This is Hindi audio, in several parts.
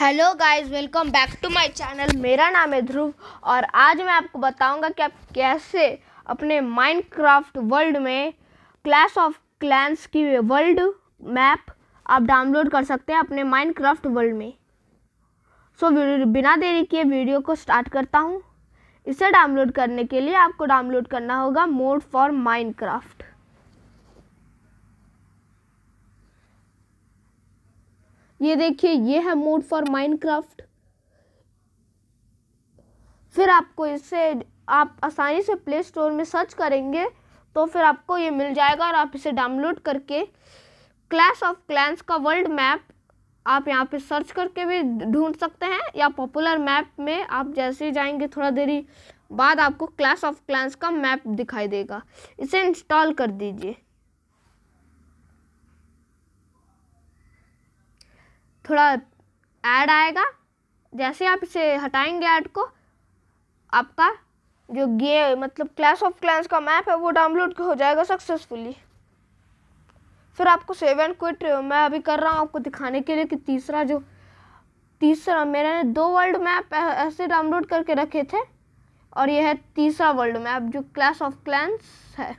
hello guys welcome back to my channel मेरा नाम है ध्रुव और आज मैं आपको बताऊंगा कि आप कैसे अपने माइनक्राफ्ट वर्ल्ड में क्लास ऑफ क्लैंस की वर्ल्ड मैप आप डाउनलोड कर सकते हैं अपने माइनक्राफ्ट वर्ल्ड में सो so, बिना देरी किए वीडियो को स्टार्ट करता हूँ इसे डाउनलोड करने के लिए आपको डाउनलोड करना होगा मोड फॉर क्राफ्ट ये देखिए ये है मोड फॉर माइनक्राफ्ट फिर आपको इसे आप आसानी से प्ले स्टोर में सर्च करेंगे तो फिर आपको ये मिल जाएगा और आप इसे डाउनलोड करके क्लैश ऑफ क्लैंस का वर्ल्ड मैप आप यहाँ पे सर्च करके भी ढूंढ सकते हैं या पॉपुलर मैप में आप जैसे ही जाएंगे थोड़ा देरी बाद आपको क्लैश ऑफ क्लैंस का मैप दिखाई देगा इसे इंस्टॉल कर दीजिए थोड़ा ऐड आएगा जैसे आप इसे हटाएंगे ऐड को आपका जो गे मतलब क्लास ऑफ क्लैंस का मैप है वो डाउनलोड हो जाएगा सक्सेसफुली फिर आपको सेव एंड क्विट मैं अभी कर रहा हूँ आपको दिखाने के लिए कि तीसरा जो तीसरा मेरे दो वर्ल्ड मैप ऐसे डाउनलोड करके रखे थे और यह है तीसरा वर्ल्ड मैप जो क्लास ऑफ क्लैंस है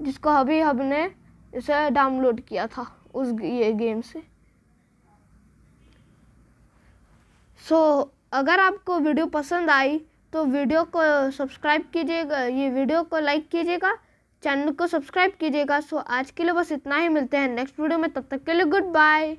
जिसको अभी हमने इसे डाउनलोड किया था उस ये गेम से सो so, अगर आपको वीडियो पसंद आई तो वीडियो को सब्सक्राइब कीजिएगा ये वीडियो को लाइक कीजिएगा चैनल को सब्सक्राइब कीजिएगा सो so, आज के लिए बस इतना ही मिलते हैं नेक्स्ट वीडियो में तब तक के लिए गुड बाय